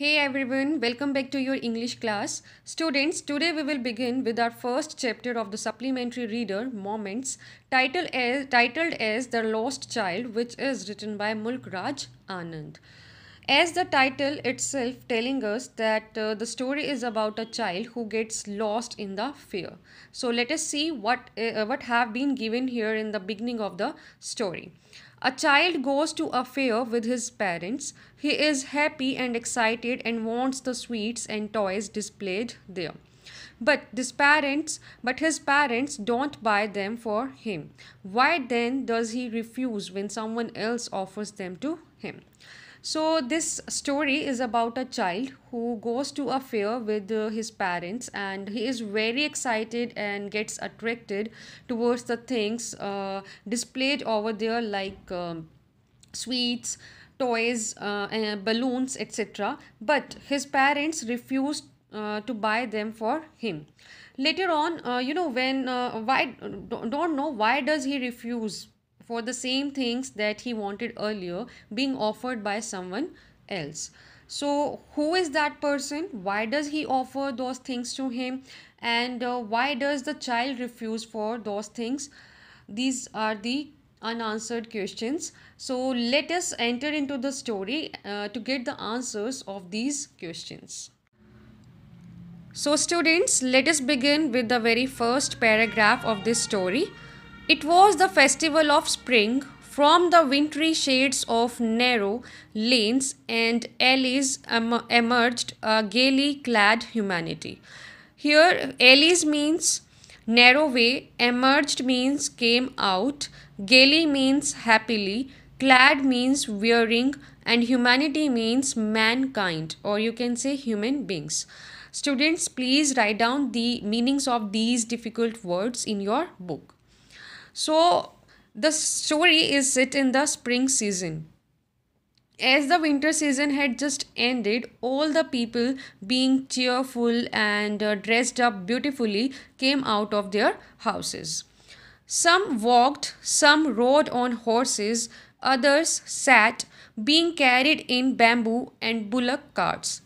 Hey everyone, welcome back to your English class. Students, today we will begin with our first chapter of the supplementary reader, Moments, titled as, titled as The Lost Child, which is written by Mulk Raj Anand. As the title itself telling us that uh, the story is about a child who gets lost in the fear. So let us see what, uh, what have been given here in the beginning of the story. A child goes to a fair with his parents. He is happy and excited and wants the sweets and toys displayed there. But his parents, but his parents don't buy them for him. Why then does he refuse when someone else offers them to him? So, this story is about a child who goes to a fair with uh, his parents and he is very excited and gets attracted towards the things uh, displayed over there, like um, sweets, toys, uh, balloons, etc. But his parents refused uh, to buy them for him later on uh, you know when uh, why don't know why does he refuse for the same things that he wanted earlier being offered by someone else. So, who is that person? Why does he offer those things to him? And uh, why does the child refuse for those things? These are the unanswered questions. So, let us enter into the story uh, to get the answers of these questions. So, students, let us begin with the very first paragraph of this story. It was the festival of spring. From the wintry shades of narrow lanes and alleys em- emerged a gaily clad humanity. Here, alleys means narrow way, emerged means came out, gaily means happily, clad means wearing, and humanity means mankind, or you can say human beings. Students, please write down the meanings of these difficult words in your book. So the story is set in the spring season. As the winter season had just ended, all the people, being cheerful and uh, dressed up beautifully, came out of their houses. Some walked, some rode on horses, others sat, being carried in bamboo and bullock carts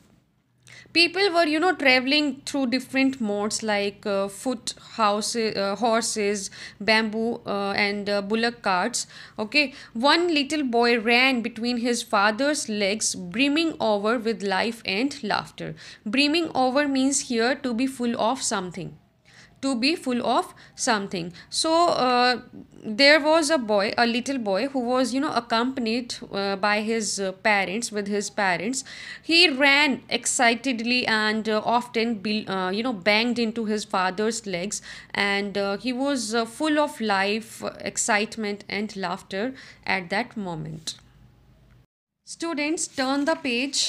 people were you know traveling through different modes like uh, foot houses uh, horses bamboo uh, and uh, bullock carts okay one little boy ran between his father's legs brimming over with life and laughter brimming over means here to be full of something to be full of something so uh, there was a boy a little boy who was you know accompanied uh, by his uh, parents with his parents he ran excitedly and uh, often be, uh, you know banged into his father's legs and uh, he was full of life excitement and laughter at that moment students turn the page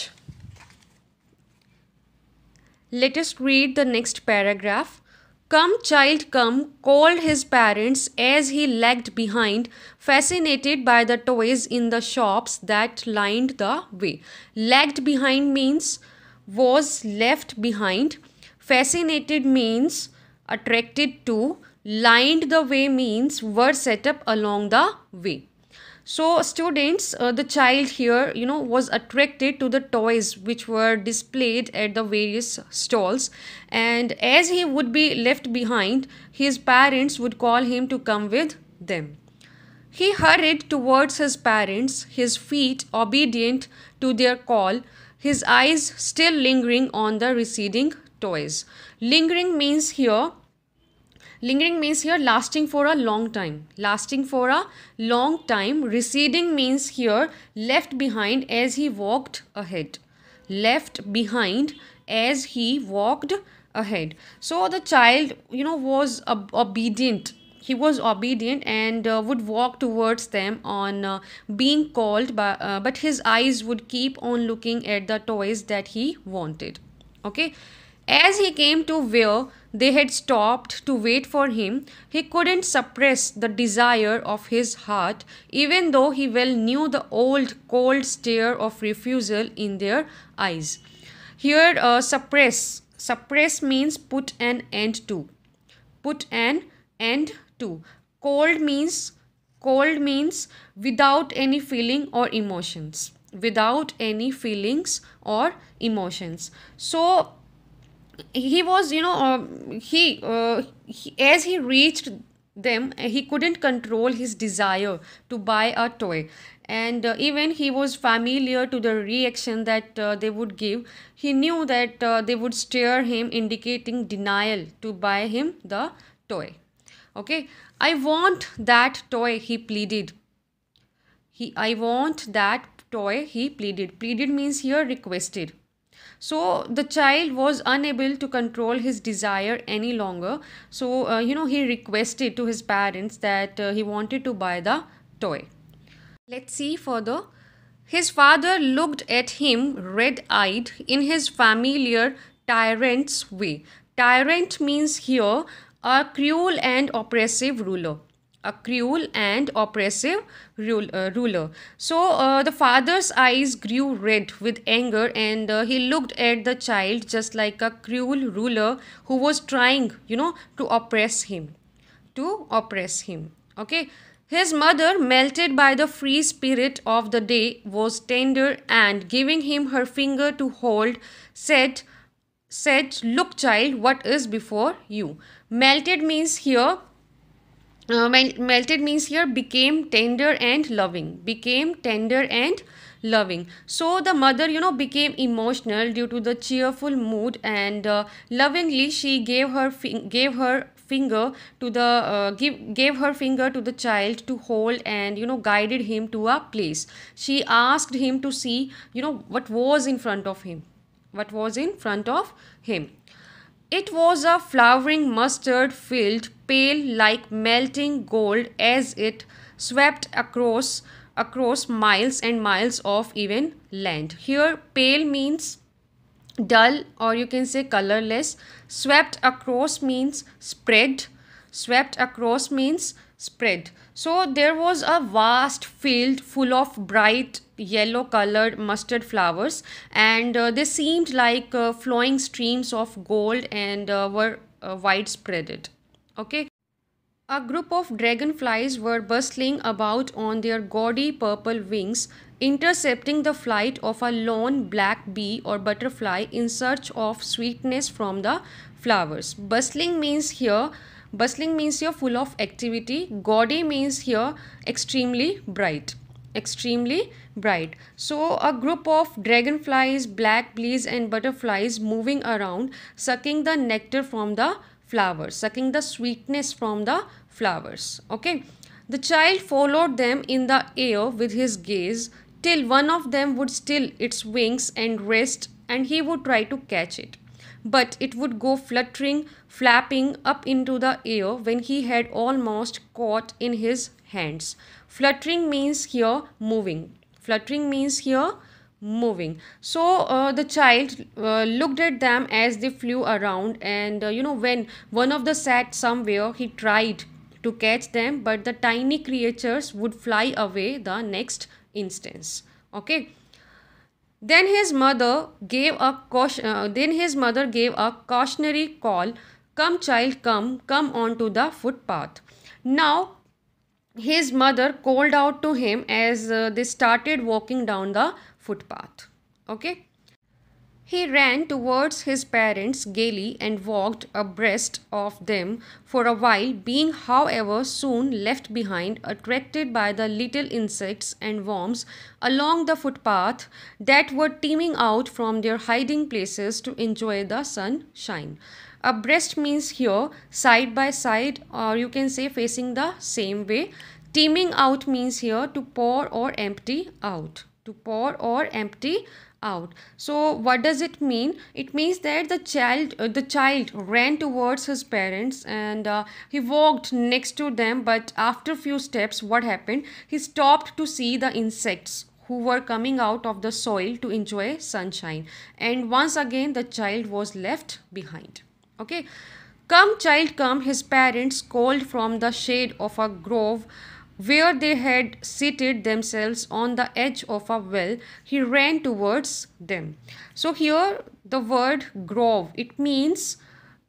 let us read the next paragraph Come, child, come, called his parents as he lagged behind, fascinated by the toys in the shops that lined the way. Lagged behind means was left behind, fascinated means attracted to, lined the way means were set up along the way so students uh, the child here you know was attracted to the toys which were displayed at the various stalls and as he would be left behind his parents would call him to come with them he hurried towards his parents his feet obedient to their call his eyes still lingering on the receding toys lingering means here Lingering means here lasting for a long time. Lasting for a long time. Receding means here left behind as he walked ahead. Left behind as he walked ahead. So the child, you know, was ob obedient. He was obedient and uh, would walk towards them on uh, being called, by, uh, but his eyes would keep on looking at the toys that he wanted. Okay. As he came to where they had stopped to wait for him, he couldn't suppress the desire of his heart, even though he well knew the old cold stare of refusal in their eyes. Here, uh, suppress. Suppress means put an end to. Put an end to. Cold means cold means without any feeling or emotions. Without any feelings or emotions. So he was you know uh, he, uh, he as he reached them he couldn't control his desire to buy a toy and uh, even he was familiar to the reaction that uh, they would give he knew that uh, they would stare him indicating denial to buy him the toy okay i want that toy he pleaded he i want that toy he pleaded pleaded means here requested so the child was unable to control his desire any longer. So, uh, you know, he requested to his parents that uh, he wanted to buy the toy. Let's see further. His father looked at him red eyed in his familiar tyrant's way. Tyrant means here a cruel and oppressive ruler a cruel and oppressive uh, ruler. So uh, the father's eyes grew red with anger and uh, he looked at the child just like a cruel ruler who was trying, you know, to oppress him. To oppress him. Okay. His mother, melted by the free spirit of the day, was tender and giving him her finger to hold, said, said, Look, child, what is before you? Melted means here uh, melted means here became tender and loving became tender and loving so the mother you know became emotional due to the cheerful mood and uh, lovingly she gave her gave her finger to the uh, give gave her finger to the child to hold and you know guided him to a place she asked him to see you know what was in front of him what was in front of him it was a flowering mustard field, pale like melting gold as it swept across across miles and miles of even land. Here, pale means dull or you can say colorless. Swept across means spread. Swept across means spread. So there was a vast field full of bright yellow colored mustard flowers and uh, they seemed like uh, flowing streams of gold and uh, were uh, widespread. okay a group of dragonflies were bustling about on their gaudy purple wings intercepting the flight of a lone black bee or butterfly in search of sweetness from the flowers bustling means here bustling means here full of activity gaudy means here extremely bright extremely bright. So a group of dragonflies, black bees and butterflies moving around sucking the nectar from the flowers, sucking the sweetness from the flowers. Okay. The child followed them in the air with his gaze till one of them would still its wings and rest and he would try to catch it but it would go fluttering, flapping up into the air when he had almost caught in his hands. Fluttering means here moving. Fluttering means here moving so uh, the child uh, looked at them as they flew around and uh, you know when one of the sat somewhere he tried to catch them but the tiny creatures would fly away the next instance okay then his mother gave a uh, then his mother gave a cautionary call, "Come, child, come, come onto the footpath." Now, his mother called out to him as uh, they started walking down the footpath. Okay, he ran towards his parents gaily and walked abreast of them for a while, being, however, soon left behind, attracted by the little insects and worms along the footpath that were teeming out from their hiding places to enjoy the sunshine. Abreast means here side by side, or you can say facing the same way. Teeming out means here to pour or empty out. To pour or empty out so what does it mean it means that the child uh, the child ran towards his parents and uh, he walked next to them but after few steps what happened he stopped to see the insects who were coming out of the soil to enjoy sunshine and once again the child was left behind okay come child come his parents called from the shade of a grove where they had seated themselves on the edge of a well he ran towards them so here the word grove it means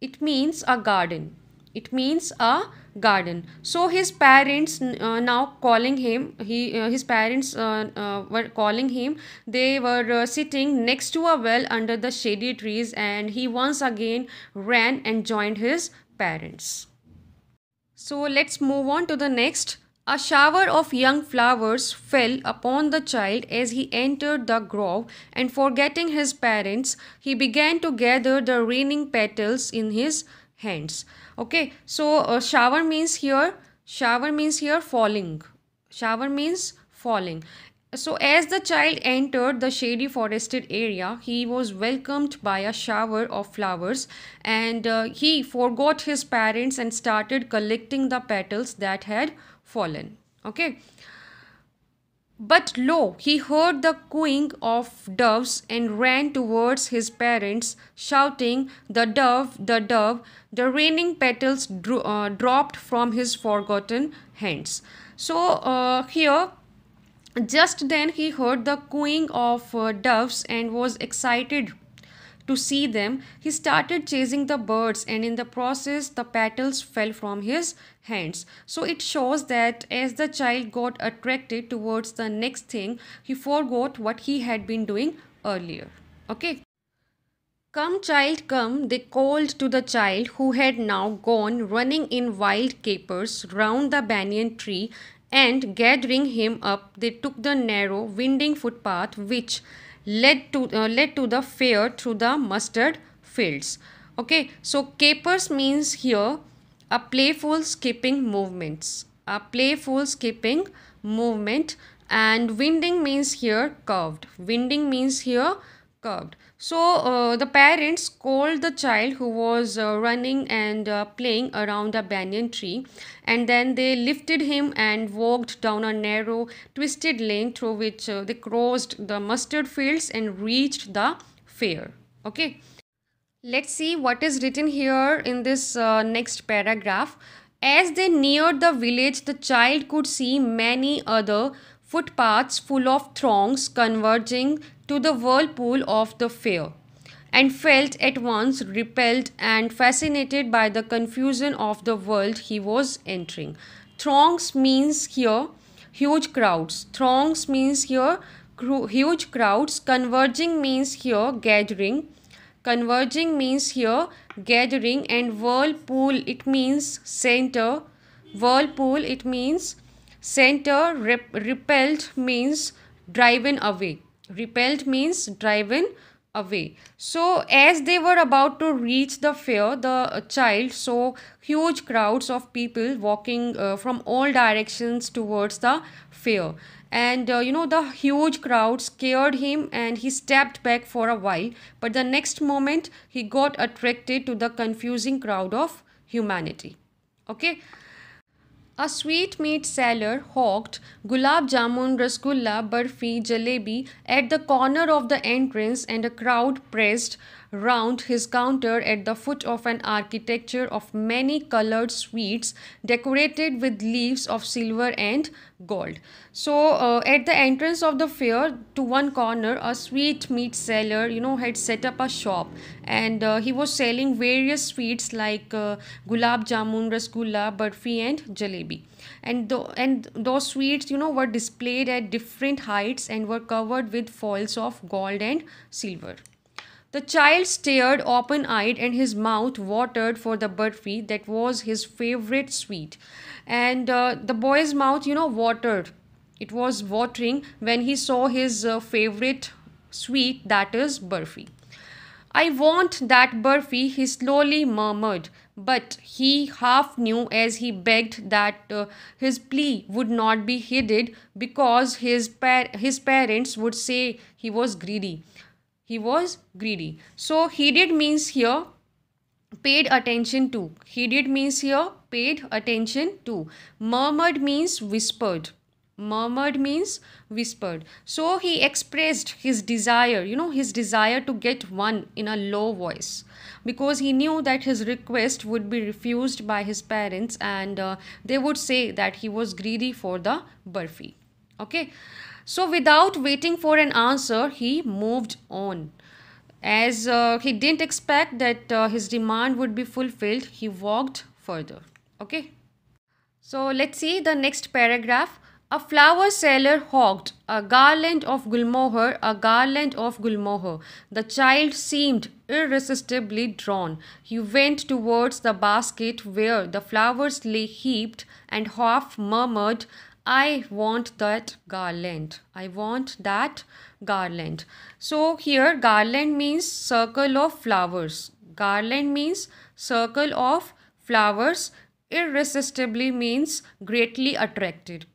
it means a garden it means a garden so his parents uh, now calling him he uh, his parents uh, uh were calling him they were uh, sitting next to a well under the shady trees and he once again ran and joined his parents so let's move on to the next a shower of young flowers fell upon the child as he entered the grove, and forgetting his parents, he began to gather the raining petals in his hands. Okay, so a uh, shower means here, shower means here falling. Shower means falling. So, as the child entered the shady forested area, he was welcomed by a shower of flowers and uh, he forgot his parents and started collecting the petals that had fallen. Okay. But lo, he heard the cooing of doves and ran towards his parents, shouting, The dove, the dove. The raining petals uh, dropped from his forgotten hands. So uh, here, just then he heard the cooing of uh, doves and was excited to see them, he started chasing the birds, and in the process, the petals fell from his hands. So it shows that as the child got attracted towards the next thing, he forgot what he had been doing earlier. Okay. Come, child, come, they called to the child who had now gone running in wild capers round the banyan tree, and gathering him up, they took the narrow, winding footpath which led to uh, led to the fair through the mustard fields okay so capers means here a playful skipping movements a playful skipping movement and winding means here curved winding means here curved so uh, the parents called the child who was uh, running and uh, playing around a banyan tree and then they lifted him and walked down a narrow twisted lane through which uh, they crossed the mustard fields and reached the fair. Okay. Let's see what is written here in this uh, next paragraph. As they neared the village, the child could see many other footpaths full of throngs converging to the whirlpool of the fair, and felt at once repelled and fascinated by the confusion of the world he was entering. Throngs means here huge crowds. Throngs means here huge crowds. Converging means here gathering. Converging means here gathering and whirlpool it means center. Whirlpool it means Center rep repelled means driven away. Repelled means driven away. So as they were about to reach the fair, the child saw huge crowds of people walking uh, from all directions towards the fair. And uh, you know the huge crowd scared him and he stepped back for a while. But the next moment he got attracted to the confusing crowd of humanity. Okay. A sweetmeat seller hawked gulab jamun, rasgulla, barfi, jalebi at the corner of the entrance and a crowd pressed round his counter at the foot of an architecture of many colored sweets, decorated with leaves of silver and gold. So uh, at the entrance of the fair to one corner a sweet meat seller you know had set up a shop and uh, he was selling various sweets like uh, gulab jamun, rasgulla, burfi and jalebi. And, th and those sweets you know were displayed at different heights and were covered with foils of gold and silver. The child stared open eyed and his mouth watered for the burfi that was his favorite sweet. And uh, the boy's mouth, you know, watered. It was watering when he saw his uh, favorite sweet, that is burfi. I want that burfi, he slowly murmured, but he half knew as he begged that uh, his plea would not be heeded because his, par- his parents would say he was greedy he was greedy so he did means here paid attention to he did means here paid attention to murmured means whispered murmured means whispered so he expressed his desire you know his desire to get one in a low voice because he knew that his request would be refused by his parents and uh, they would say that he was greedy for the burfi okay so, without waiting for an answer, he moved on. As uh, he didn't expect that uh, his demand would be fulfilled, he walked further. Okay. So, let's see the next paragraph. A flower seller hawked a garland of gulmohar, a garland of gulmohar. The child seemed irresistibly drawn. He went towards the basket where the flowers lay heaped and half murmured, I want that garland. I want that garland. So here garland means circle of flowers. Garland means circle of flowers. Irresistibly means greatly attracted.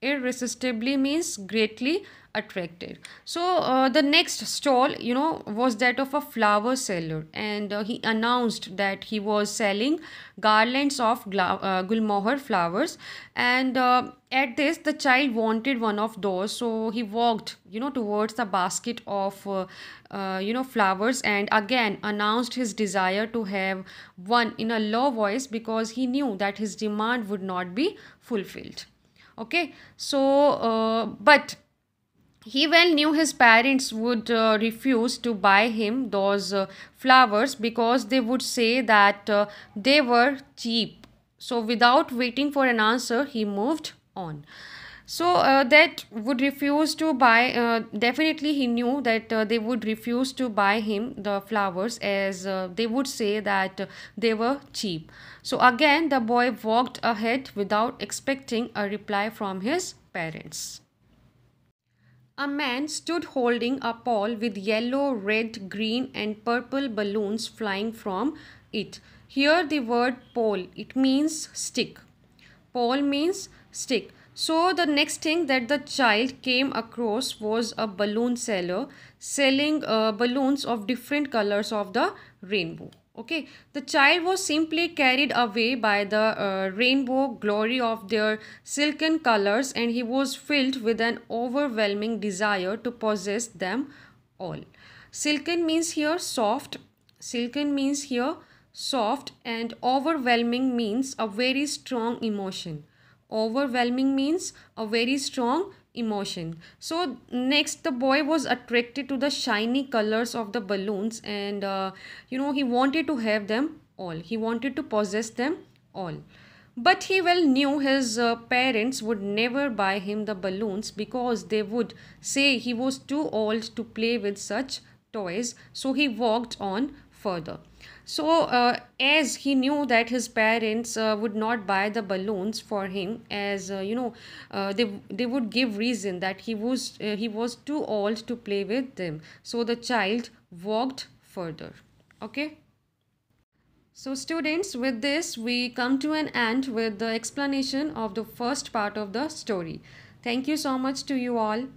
Irresistibly means greatly attracted so uh, the next stall you know was that of a flower seller and uh, he announced that he was selling garlands of gla- uh, gulmohar flowers and uh, at this the child wanted one of those so he walked you know towards the basket of uh, uh, you know flowers and again announced his desire to have one in a low voice because he knew that his demand would not be fulfilled okay so but he well knew his parents would uh, refuse to buy him those uh, flowers because they would say that uh, they were cheap. So, without waiting for an answer, he moved on. So, uh, that would refuse to buy, uh, definitely, he knew that uh, they would refuse to buy him the flowers as they would say that they were cheap. So, again, the boy walked ahead without expecting a reply from his parents. A man stood holding a pole with yellow, red, green, and purple balloons flying from it. Here, the word pole it means stick. Pole means stick. So, the next thing that the child came across was a balloon seller selling uh, balloons of different colors of the rainbow okay the child was simply carried away by the uh, rainbow glory of their silken colors and he was filled with an overwhelming desire to possess them all silken means here soft silken means here soft and overwhelming means a very strong emotion overwhelming means a very strong emotion. So next, the boy was attracted to the shiny colors of the balloons, and uh, you know he wanted to have them all. He wanted to possess them all. But he well knew his uh, parents would never buy him the balloons because they would say he was too old to play with such toys. So he walked on further. So, uh, as he knew that his parents uh, would not buy the balloons for him, as uh, you know, uh, they they would give reason that he was uh, he was too old to play with them. So the child walked further. Okay. So students, with this we come to an end with the explanation of the first part of the story. Thank you so much to you all.